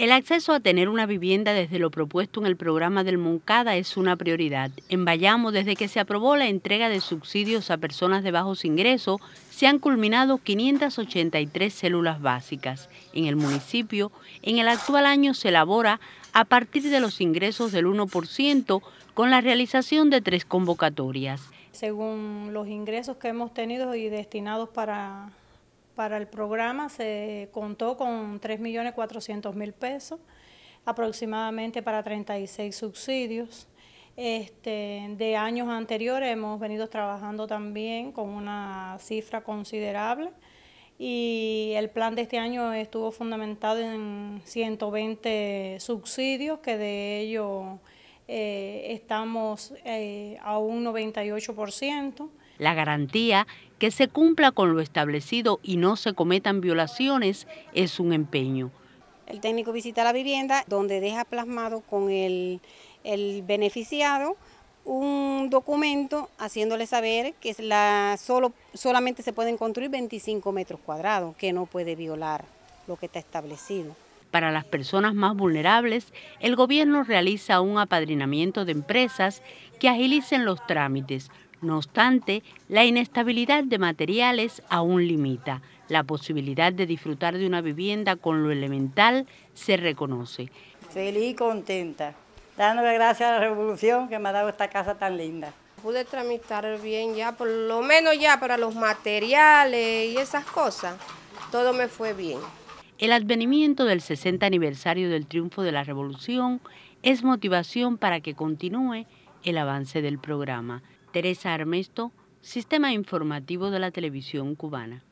El acceso a tener una vivienda desde lo propuesto en el programa del Moncada es una prioridad. En Bayamo, desde que se aprobó la entrega de subsidios a personas de bajos ingresos, se han culminado 583 células básicas. En el municipio, en el actual año se elabora a partir de los ingresos del 1% con la realización de tres convocatorias. Según los ingresos que hemos tenido y destinados para para el programa se contó con 3.400.000 pesos, aproximadamente para 36 subsidios. Este, de años anteriores hemos venido trabajando también con una cifra considerable y el plan de este año estuvo fundamentado en 120 subsidios, que de ellos eh, estamos eh, a un 98%. La garantía que se cumpla con lo establecido y no se cometan violaciones es un empeño. El técnico visita la vivienda donde deja plasmado con el, beneficiado un documento haciéndole saber que solamente se pueden construir 25 metros cuadrados, que no puede violar lo que está establecido. Para las personas más vulnerables, el gobierno realiza un apadrinamiento de empresas que agilicen los trámites, no obstante, la inestabilidad de materiales aún limita. La posibilidad de disfrutar de una vivienda con lo elemental se reconoce. Feliz y contenta, dándole gracias a la revolución que me ha dado esta casa tan linda. Pude tramitar bien ya, por lo menos ya para los materiales y esas cosas, todo me fue bien. El advenimiento del 60 aniversario del triunfo de la revolución es motivación para que continúe el avance del programa. Teresa Armesto, Sistema Informativo de la Televisión Cubana.